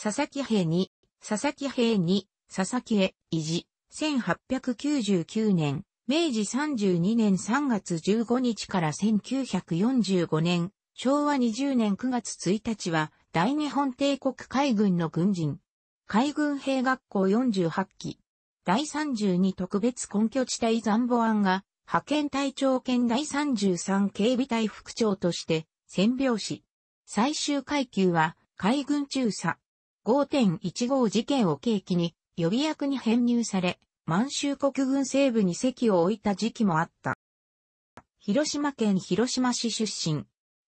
佐々木平に、佐々木平に、佐々木へ、維持、1899年、明治32年3月15日から1945年、昭和20年9月1日は、大日本帝国海軍の軍人、海軍兵学校48期、第32特別根拠地帯残保案が、派遣隊長兼第33警備隊副長として、占病し、最終階級は、海軍中佐、5.15事件を契機に予備役に編入され、満州国軍西部に席を置いた時期もあった。広島県広島市出身。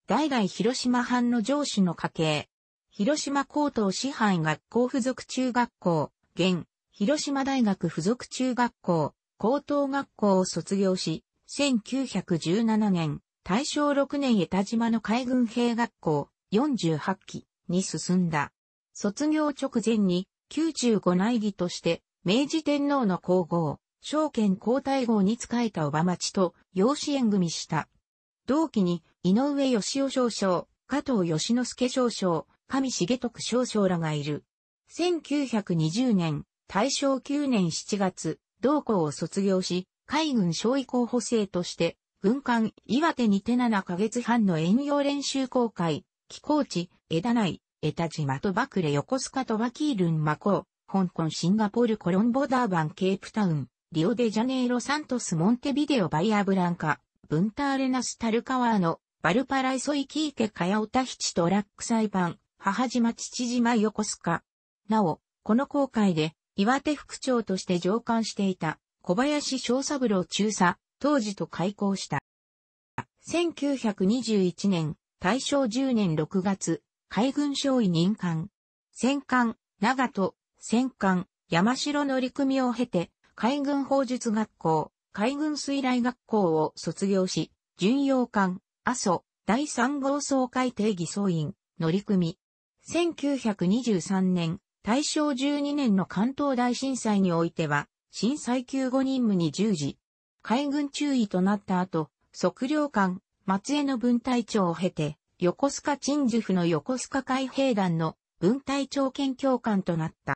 代々広島藩の上司の家系。広島高等師範学校附属中学校、現、広島大学附属中学校、高等学校を卒業し、1917年、大正6年江田島の海軍兵学校48期に進んだ。卒業直前に、中五内儀として、明治天皇の皇后、証券皇太后に仕えた小場町と養子縁組した。同期に、井上義雄少将、加藤義之助少将、上重徳少将らがいる。1920年、大正9年7月、同校を卒業し、海軍少尉候補生として、軍艦岩手にて7ヶ月半の遠洋練習公開、寄港地、枝内、江田島とバクレ横須賀とワキールンマコー、香港シンガポールコロンボダーバンケープタウン、リオデジャネイロサントスモンテビデオバイアブランカ、ブンターレナスタルカワーノ、バルパライソイキーケカヤオタヒチとラックサイバン、母島父島横須賀。なお、この航海で、岩手副長として上官していた、小林翔三郎中佐、当時と開校した。1921年、大正10年6月、海軍少尉任官。戦艦、長門、戦艦、山城乗組を経て、海軍法術学校、海軍水雷学校を卒業し、巡洋艦、阿蘇、第三号総会定義総員、乗組。1923年、大正12年の関東大震災においては、震災救護任務に従事。海軍中尉となった後、測量艦、松江の分隊長を経て、横須賀鎮守府の横須賀海兵団の文隊長兼教官となった。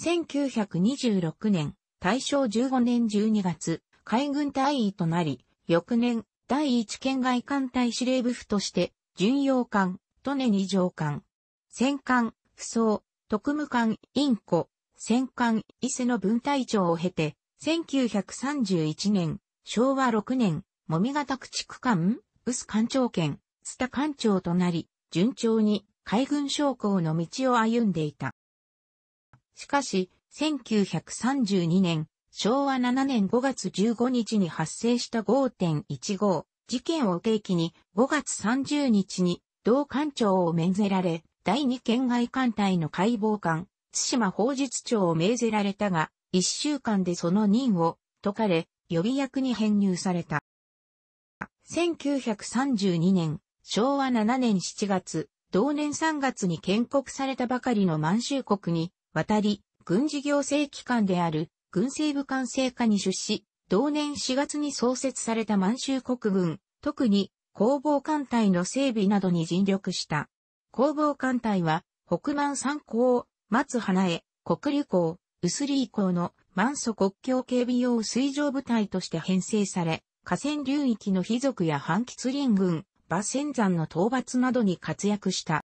1926年、大正15年12月、海軍隊員となり、翌年、第一県外艦隊司令部府として、巡洋艦、利根二条艦、戦艦、不装、特務艦、インコ、戦艦、伊勢の分隊長を経て、1931年、昭和6年、もみがた駆逐艦、臼艦長兼、津田艦長となり、順調に海軍将校の道を歩んでいた。しかし、1932年、昭和7年5月15日に発生した5.15事件を契機に5月30日に同艦長を免ぜられ、第二県外艦隊の解剖艦、津島法術長を命ぜられたが、一週間でその任を解かれ、予備役に編入された。1932年昭和7年7月、同年3月に建国されたばかりの満州国に渡り、軍事行政機関である軍政部管制下に出資、同年4月に創設された満州国軍、特に工房艦隊の整備などに尽力した。工房艦隊は、北満三港、松花江、国流港、薄利港の満祖国境警備用水上部隊として編成され、河川流域の貴族や反吉林軍、馬仙山の討伐などに活躍した。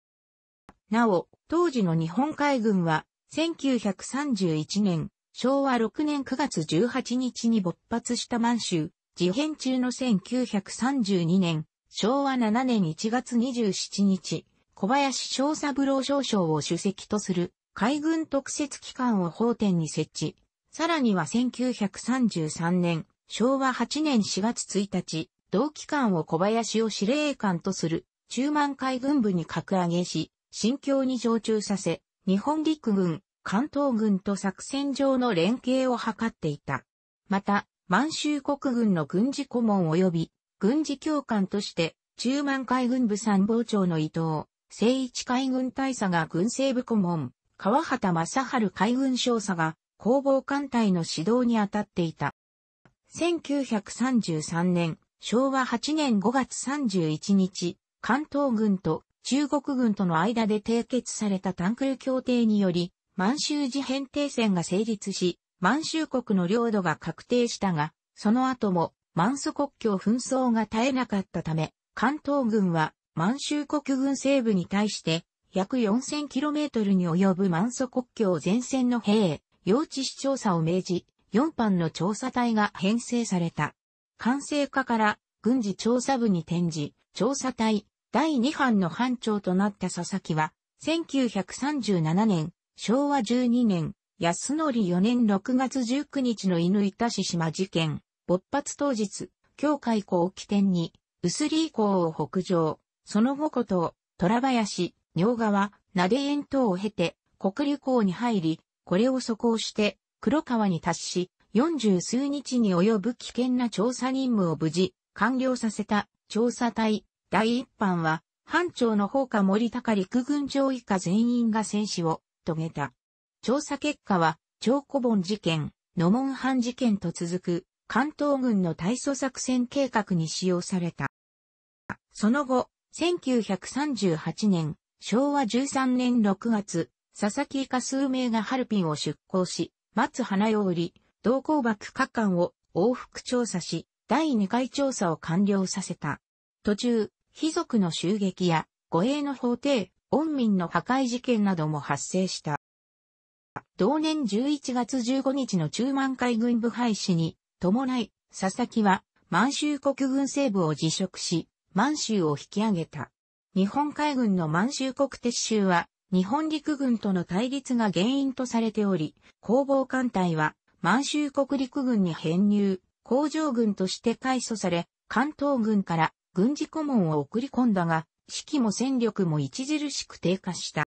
なお、当時の日本海軍は、1931年、昭和6年9月18日に勃発した満州、事変中の1932年、昭和7年1月27日、小林小三郎少将を主席とする海軍特設機関を法典に設置。さらには1933年、昭和8年4月1日、同機関を小林を司令官とする中満海軍部に格上げし、新境に常駐させ、日本陸軍、関東軍と作戦上の連携を図っていた。また、満州国軍の軍事顧問及び軍事教官として、中満海軍部参謀長の伊藤、聖一海軍大佐が軍政部顧問、川畑正春海軍少佐が工房艦隊の指導に当たっていた。1933年、昭和8年5月31日、関東軍と中国軍との間で締結された単空協定により、満州事変停戦が成立し、満州国の領土が確定したが、その後も満祖国境紛争が絶えなかったため、関東軍は満州国軍西部に対して約 4000km に及ぶ満祖国境前線の兵、用地視調査を命じ、4班の調査隊が編成された。管制課から軍事調査部に転じ、調査隊第2班の班長となった佐々木は、1937年、昭和12年、安則4年6月19日の犬板市島事件、勃発当日、境海港を起点に、薄利港を北上、その後こと、虎林、尿川、名で園等を経て、国立港に入り、これを渡行して、黒川に達し、40数日に及ぶ危険な調査任務を無事完了させた調査隊第一班は班長の方か森高陸軍上以下全員が戦死を遂げた。調査結果は、長古本事件、野門藩事件と続く、関東軍の対処作戦計画に使用された。その後、1938年、昭和13年6月、佐々木以下数名がハルピンを出港し、松花より、同行幕各館を往復調査し、第2回調査を完了させた。途中、貴族の襲撃や、護衛の法廷、恩民の破壊事件なども発生した。同年11月15日の中満海軍部廃止に、伴い、佐々木は満州国軍西部を辞職し、満州を引き上げた。日本海軍の満州国撤収は、日本陸軍との対立が原因とされており、攻防艦隊は満州国陸軍に編入、工場軍として改組され、関東軍から軍事顧問を送り込んだが、士気も戦力も著しく低下した。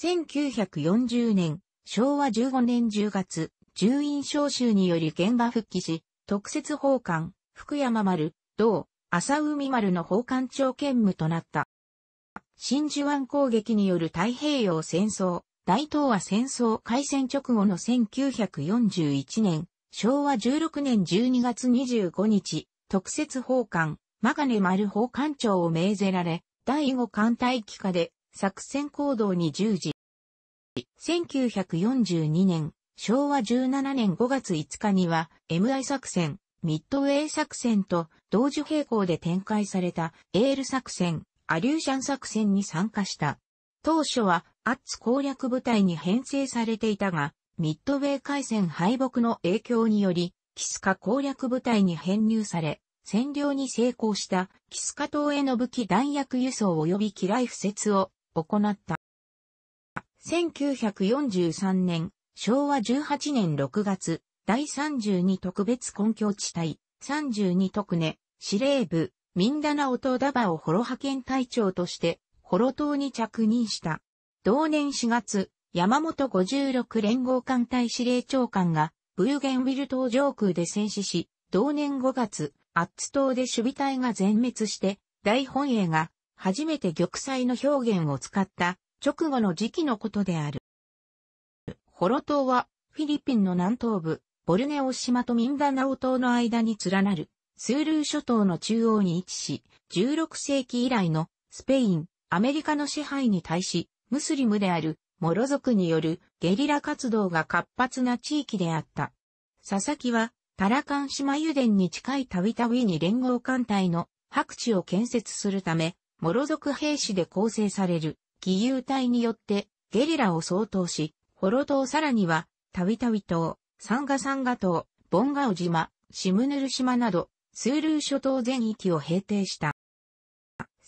1940年、昭和15年10月、重院召集により現場復帰し、特設奉還、福山丸、同、浅海丸の奉還長兼務となった。真珠湾攻撃による太平洋戦争、大東亜戦争開戦直後の1941年、昭和16年12月25日、特設奉官、マガネ丸奉官長を命ぜられ、第5艦隊機下で作戦行動に従事。1942年、昭和17年5月5日には、MI 作戦、ミッドウェイ作戦と同時並行で展開されたエール作戦、アリューシャン作戦に参加した。当初はアッツ攻略部隊に編成されていたが、ミッドウェー海戦敗北の影響により、キスカ攻略部隊に編入され、占領に成功したキスカ島への武器弾薬輸送及び機雷敷設を行った。1943年、昭和18年6月、第32特別根拠地帯、32特根、司令部、ミンダナオ島ダバをホロ派遣隊長として、ホロ島に着任した。同年4月、山本56連合艦隊司令長官が、ブーゲンウィル島上空で戦死し、同年5月、アッツ島で守備隊が全滅して、大本営が初めて玉砕の表現を使った直後の時期のことである。ホロ島はフィリピンの南東部、ボルネオ島とミンダナオ島の間に連なるスールー諸島の中央に位置し、16世紀以来のスペイン、アメリカの支配に対しムスリムであるモロ族によるゲリラ活動が活発な地域であった。佐々木はタラカン島油田に近いたびたびに連合艦隊の白地を建設するため、モロ族兵士で構成される義勇隊によってゲリラを相当し、ホロ島さらには、たびたび島、サンガサンガ島、ボンガオ島、シムヌル島など、スールー諸島全域を平定した。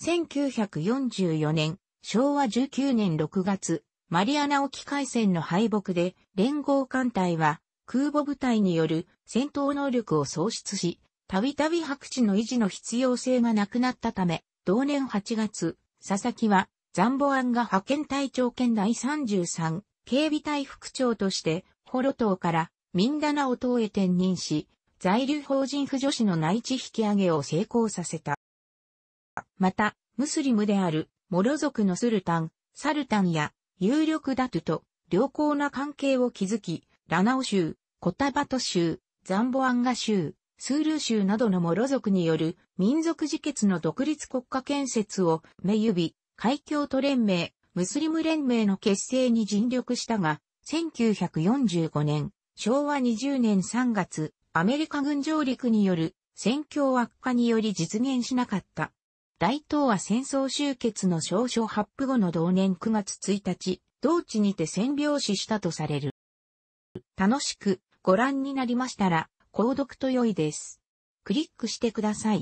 1944年、昭和19年6月、マリアナ沖海戦の敗北で、連合艦隊は空母部隊による戦闘能力を喪失し、たびたび白地の維持の必要性がなくなったため、同年8月、佐々木は、ザンボアンが派遣隊長兼第33警備隊副長として、ホロ島からミンダナオ島へ転任し、在留邦人婦女子の内地引き上げを成功させた。また、ムスリムであるモロ族のスルタン、サルタンや有力ダトゥと良好な関係を築き、ラナオ州、コタバト州、ザンボアンガ州、スールー州などのモロ族による民族自決の独立国家建設を目指、海峡都連盟、ムスリム連盟の結成に尽力したが、1945年、昭和20年3月、アメリカ軍上陸による戦況悪化により実現しなかった。大東亜戦争終結の少々発布後の同年9月1日、同地にて占領死したとされる。楽しくご覧になりましたら、購読と良いです。クリックしてください。